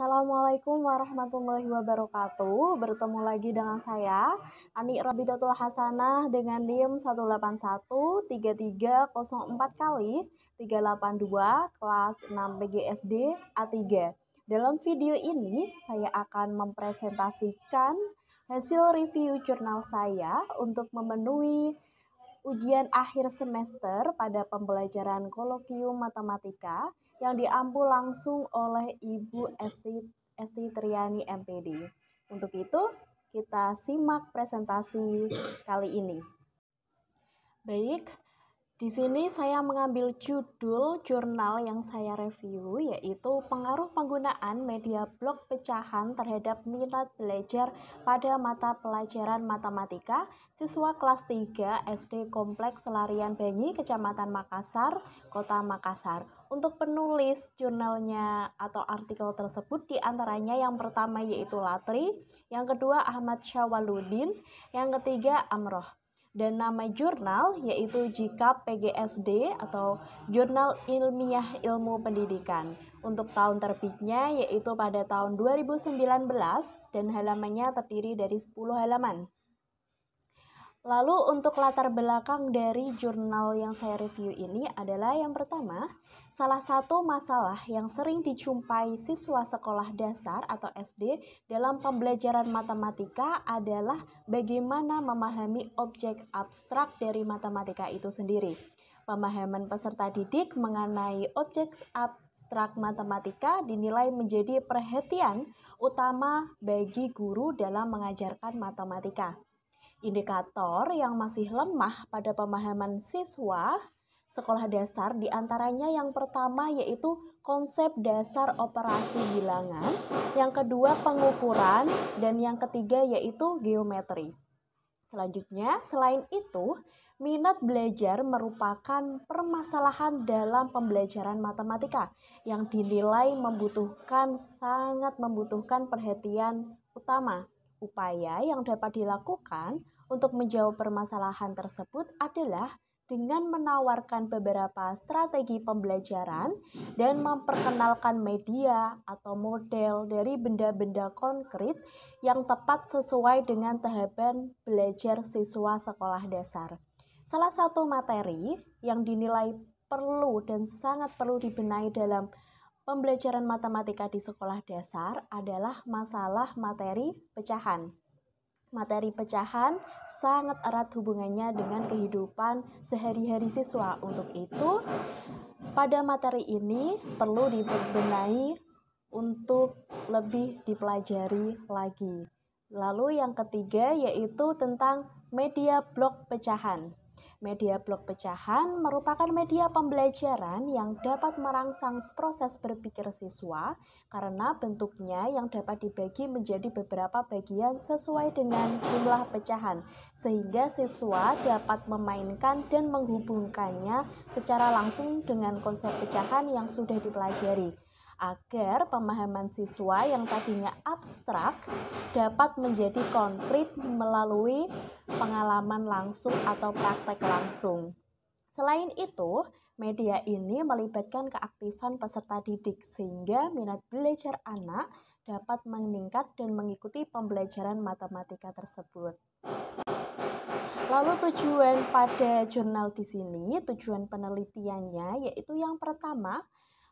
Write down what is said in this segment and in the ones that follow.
Assalamualaikum warahmatullahi wabarakatuh. Bertemu lagi dengan saya, Ani Rabidatul Hasanah dengan NIM 181-3304 kali 382 kelas 6 PGSD A3. Dalam video ini, saya akan mempresentasikan hasil review jurnal saya untuk memenuhi ujian akhir semester pada pembelajaran kolokium matematika yang diampu langsung oleh Ibu Esti, Esti Triani MPD. Untuk itu, kita simak presentasi kali ini. Baik, di sini saya mengambil judul jurnal yang saya review yaitu pengaruh penggunaan media blok pecahan terhadap minat belajar pada mata pelajaran matematika siswa kelas 3 SD Kompleks Selarian Banyi Kecamatan Makassar, Kota Makassar. Untuk penulis jurnalnya atau artikel tersebut diantaranya yang pertama yaitu Latri, yang kedua Ahmad Syawaludin, yang ketiga Amroh dan nama jurnal yaitu JIKAP PGSD atau Jurnal Ilmiah Ilmu Pendidikan untuk tahun terbitnya yaitu pada tahun 2019 dan halamannya terdiri dari 10 halaman. Lalu untuk latar belakang dari jurnal yang saya review ini adalah yang pertama, salah satu masalah yang sering dijumpai siswa sekolah dasar atau SD dalam pembelajaran matematika adalah bagaimana memahami objek abstrak dari matematika itu sendiri. Pemahaman peserta didik mengenai objek abstrak matematika dinilai menjadi perhatian utama bagi guru dalam mengajarkan matematika. Indikator yang masih lemah pada pemahaman siswa sekolah dasar diantaranya yang pertama yaitu konsep dasar operasi bilangan, yang kedua pengukuran, dan yang ketiga yaitu geometri. Selanjutnya, selain itu, minat belajar merupakan permasalahan dalam pembelajaran matematika yang dinilai membutuhkan sangat membutuhkan perhatian utama. Upaya yang dapat dilakukan untuk menjawab permasalahan tersebut adalah dengan menawarkan beberapa strategi pembelajaran dan memperkenalkan media atau model dari benda-benda konkret yang tepat sesuai dengan tahapan belajar siswa sekolah dasar. Salah satu materi yang dinilai perlu dan sangat perlu dibenahi dalam Pembelajaran matematika di sekolah dasar adalah masalah materi pecahan. Materi pecahan sangat erat hubungannya dengan kehidupan sehari-hari siswa. Untuk itu, pada materi ini perlu dibenahi untuk lebih dipelajari lagi. Lalu yang ketiga yaitu tentang media blok pecahan. Media blog pecahan merupakan media pembelajaran yang dapat merangsang proses berpikir siswa karena bentuknya yang dapat dibagi menjadi beberapa bagian sesuai dengan jumlah pecahan, sehingga siswa dapat memainkan dan menghubungkannya secara langsung dengan konsep pecahan yang sudah dipelajari agar pemahaman siswa yang tadinya abstrak dapat menjadi konkret melalui pengalaman langsung atau praktek langsung. Selain itu, media ini melibatkan keaktifan peserta didik sehingga minat belajar anak dapat meningkat dan mengikuti pembelajaran matematika tersebut. Lalu tujuan pada jurnal di sini, tujuan penelitiannya yaitu yang pertama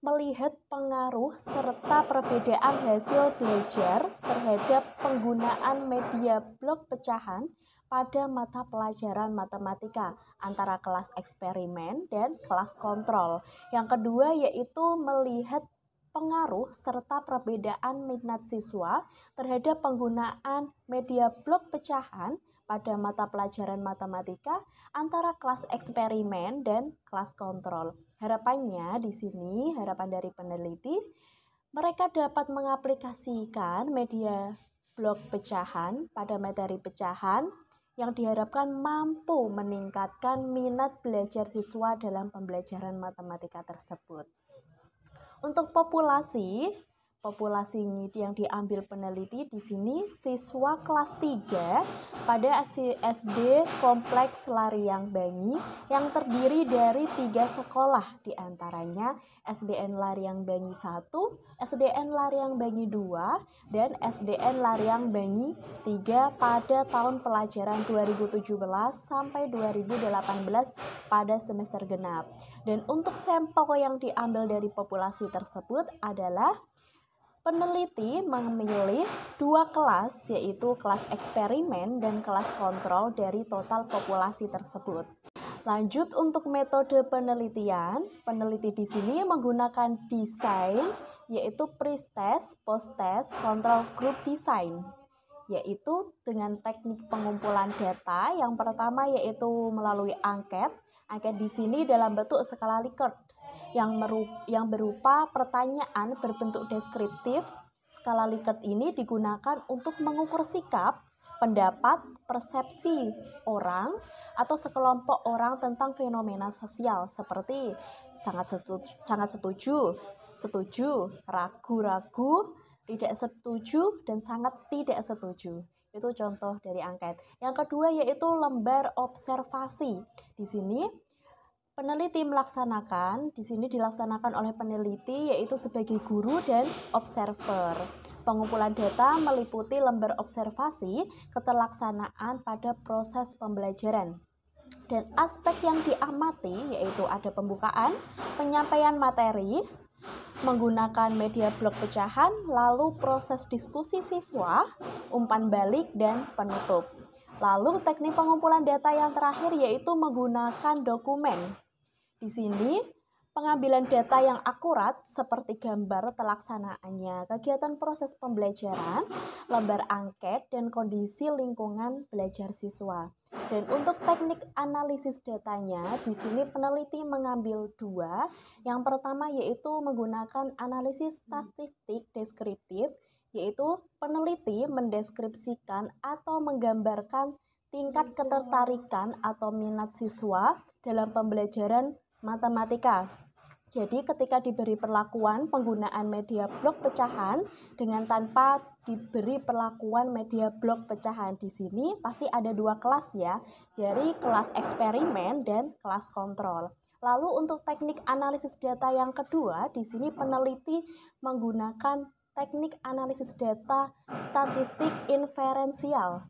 melihat pengaruh serta perbedaan hasil belajar terhadap penggunaan media blok pecahan pada mata pelajaran matematika antara kelas eksperimen dan kelas kontrol. Yang kedua yaitu melihat pengaruh serta perbedaan minat siswa terhadap penggunaan media blok pecahan pada mata pelajaran matematika antara kelas eksperimen dan kelas kontrol. Harapannya di sini, harapan dari peneliti, mereka dapat mengaplikasikan media blok pecahan pada materi pecahan yang diharapkan mampu meningkatkan minat belajar siswa dalam pembelajaran matematika tersebut. Untuk populasi, populasi yang diambil peneliti di sini siswa kelas 3 pada SD Kompleks Lariang Bangi yang terdiri dari tiga sekolah diantaranya SDN Lariang Bangi 1, SDN Lariang Bangi 2, dan SDN Lariang Bangi 3 pada tahun pelajaran 2017 sampai 2018 pada semester genap. Dan untuk sampel yang diambil dari populasi tersebut adalah Peneliti memilih dua kelas, yaitu kelas eksperimen dan kelas kontrol dari total populasi tersebut. Lanjut untuk metode penelitian, peneliti di sini menggunakan desain, yaitu pre-test, post-test, kontrol group design, yaitu dengan teknik pengumpulan data. Yang pertama yaitu melalui angket. Angket di sini dalam bentuk skala Likert yang, yang berupa pertanyaan berbentuk deskriptif. Skala Likert ini digunakan untuk mengukur sikap, pendapat, persepsi orang atau sekelompok orang tentang fenomena sosial seperti sangat setuju, sangat setuju, setuju, ragu-ragu, tidak setuju dan sangat tidak setuju. Itu contoh dari angket. Yang kedua yaitu lembar observasi. Di sini Peneliti melaksanakan di sini dilaksanakan oleh peneliti yaitu sebagai guru dan observer. Pengumpulan data meliputi lembar observasi, keterlaksanaan pada proses pembelajaran. Dan aspek yang diamati yaitu ada pembukaan, penyampaian materi, menggunakan media blok pecahan, lalu proses diskusi siswa, umpan balik dan penutup. Lalu teknik pengumpulan data yang terakhir yaitu menggunakan dokumen di sini, pengambilan data yang akurat seperti gambar telaksanaannya, kegiatan proses pembelajaran, lembar angket, dan kondisi lingkungan belajar siswa. Dan untuk teknik analisis datanya, di sini peneliti mengambil dua. Yang pertama yaitu menggunakan analisis statistik deskriptif, yaitu peneliti mendeskripsikan atau menggambarkan tingkat ketertarikan atau minat siswa dalam pembelajaran matematika. Jadi ketika diberi perlakuan penggunaan media blok pecahan dengan tanpa diberi perlakuan media blok pecahan di sini pasti ada dua kelas ya, dari kelas eksperimen dan kelas kontrol. Lalu untuk teknik analisis data yang kedua, di sini peneliti menggunakan teknik analisis data statistik inferensial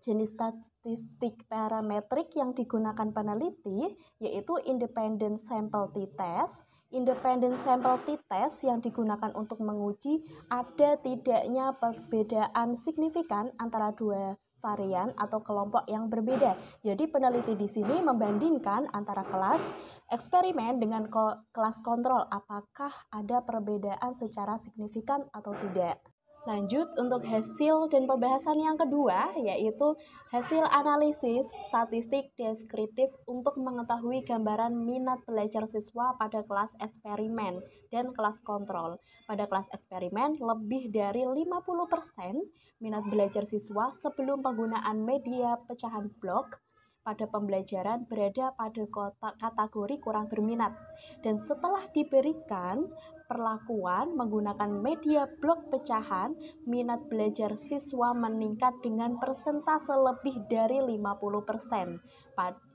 Jenis statistik parametrik yang digunakan peneliti yaitu independent sample t-test. Independent sample t-test yang digunakan untuk menguji ada tidaknya perbedaan signifikan antara dua varian atau kelompok yang berbeda. Jadi peneliti di sini membandingkan antara kelas eksperimen dengan kelas kontrol apakah ada perbedaan secara signifikan atau tidak. Lanjut untuk hasil dan pembahasan yang kedua yaitu hasil analisis statistik deskriptif untuk mengetahui gambaran minat belajar siswa pada kelas eksperimen dan kelas kontrol. Pada kelas eksperimen lebih dari 50% minat belajar siswa sebelum penggunaan media pecahan blok pada pembelajaran berada pada kota, kategori kurang berminat. Dan setelah diberikan perlakuan menggunakan media blok pecahan, minat belajar siswa meningkat dengan persentase lebih dari 50%.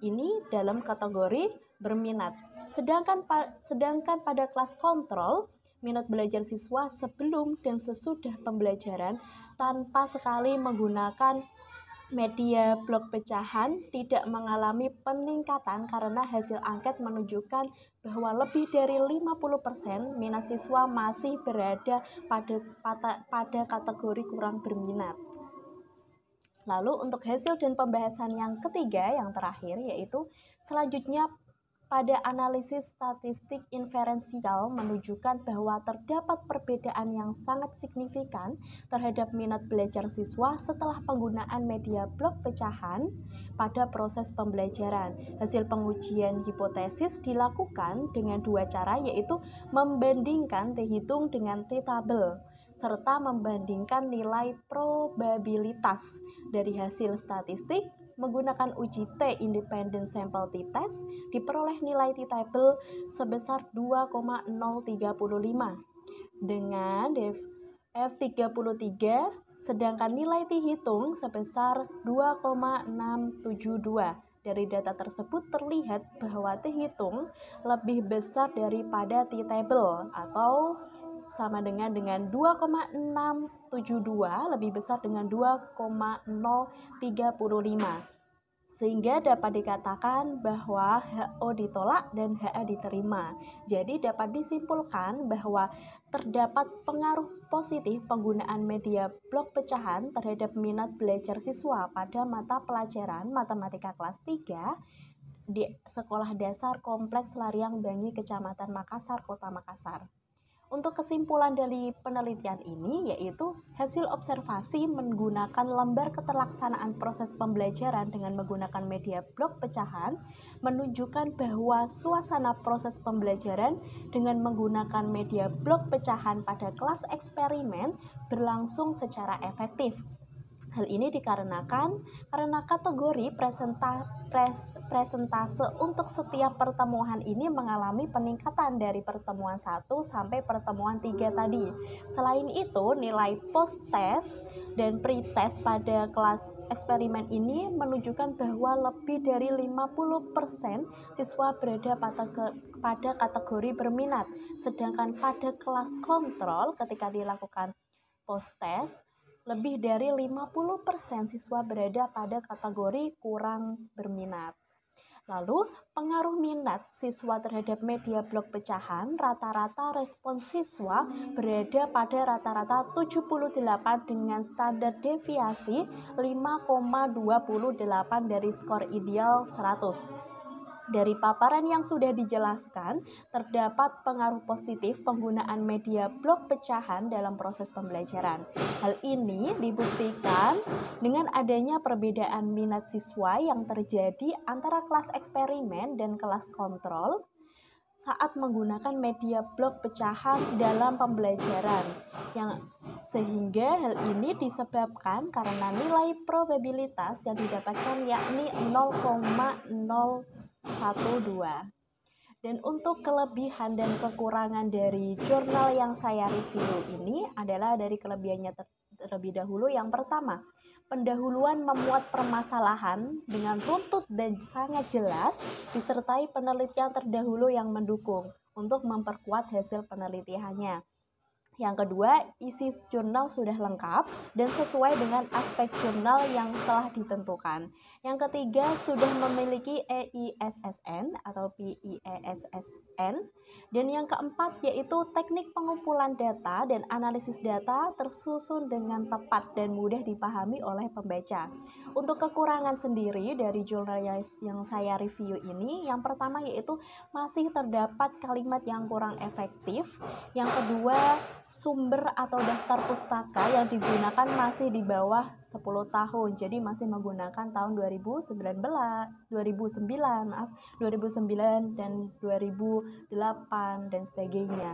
Ini dalam kategori berminat. Sedangkan sedangkan pada kelas kontrol minat belajar siswa sebelum dan sesudah pembelajaran tanpa sekali menggunakan media blog pecahan tidak mengalami peningkatan karena hasil angket menunjukkan bahwa lebih dari 50% minat siswa masih berada pada, pada, pada kategori kurang berminat. Lalu untuk hasil dan pembahasan yang ketiga yang terakhir yaitu selanjutnya pada analisis statistik inferensial menunjukkan bahwa terdapat perbedaan yang sangat signifikan terhadap minat belajar siswa setelah penggunaan media blok pecahan pada proses pembelajaran. Hasil pengujian hipotesis dilakukan dengan dua cara yaitu membandingkan T dengan T tabel serta membandingkan nilai probabilitas dari hasil statistik menggunakan uji T Independent Sample T-Test diperoleh nilai T-Table sebesar 2,035 dengan F33 sedangkan nilai t hitung sebesar 2,672. Dari data tersebut terlihat bahwa t hitung lebih besar daripada T-table atau sama dengan dengan 2,672 lebih besar dengan 2,035 sehingga dapat dikatakan bahwa HO ditolak dan HA diterima. Jadi dapat disimpulkan bahwa terdapat pengaruh positif penggunaan media blok pecahan terhadap minat belajar siswa pada mata pelajaran matematika kelas 3 di Sekolah Dasar Kompleks Lariang Bangi Kecamatan Makassar, Kota Makassar. Untuk kesimpulan dari penelitian ini yaitu hasil observasi menggunakan lembar keterlaksanaan proses pembelajaran dengan menggunakan media blok pecahan menunjukkan bahwa suasana proses pembelajaran dengan menggunakan media blok pecahan pada kelas eksperimen berlangsung secara efektif. Hal ini dikarenakan karena kategori presentasi presentase untuk setiap pertemuan ini mengalami peningkatan dari pertemuan 1 sampai pertemuan 3 tadi. Selain itu, nilai post-test dan pre-test pada kelas eksperimen ini menunjukkan bahwa lebih dari 50% siswa berada pada, ke, pada kategori berminat. Sedangkan pada kelas kontrol ketika dilakukan post-test, lebih dari 50% siswa berada pada kategori kurang berminat. Lalu, pengaruh minat siswa terhadap media blog pecahan rata-rata respon siswa berada pada rata-rata 78 dengan standar deviasi 5,28 dari skor ideal 100. Dari paparan yang sudah dijelaskan, terdapat pengaruh positif penggunaan media blok pecahan dalam proses pembelajaran. Hal ini dibuktikan dengan adanya perbedaan minat siswa yang terjadi antara kelas eksperimen dan kelas kontrol saat menggunakan media blok pecahan dalam pembelajaran yang sehingga hal ini disebabkan karena nilai probabilitas yang didapatkan yakni 0,0 1, 2. Dan untuk kelebihan dan kekurangan dari jurnal yang saya review ini adalah dari kelebihannya terlebih dahulu yang pertama, pendahuluan memuat permasalahan dengan runtut dan sangat jelas disertai penelitian terdahulu yang mendukung untuk memperkuat hasil penelitiannya. Yang kedua, isi jurnal sudah lengkap dan sesuai dengan aspek jurnal yang telah ditentukan. Yang ketiga, sudah memiliki EISSN atau PIESSN. Dan yang keempat, yaitu teknik pengumpulan data dan analisis data tersusun dengan tepat dan mudah dipahami oleh pembaca. Untuk kekurangan sendiri dari jurnal yang saya review ini, yang pertama yaitu masih terdapat kalimat yang kurang efektif. Yang kedua, sumber atau daftar pustaka yang digunakan masih di bawah 10 tahun, jadi masih menggunakan tahun 2000 2019 2009 maaf 2009 dan 2008 dan sebagainya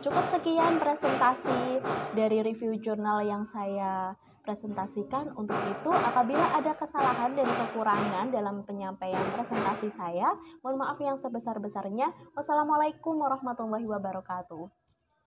cukup sekian presentasi dari review jurnal yang saya presentasikan untuk itu apabila ada kesalahan dan kekurangan dalam penyampaian presentasi saya mohon maaf yang sebesar-besarnya wassalamualaikum warahmatullahi wabarakatuh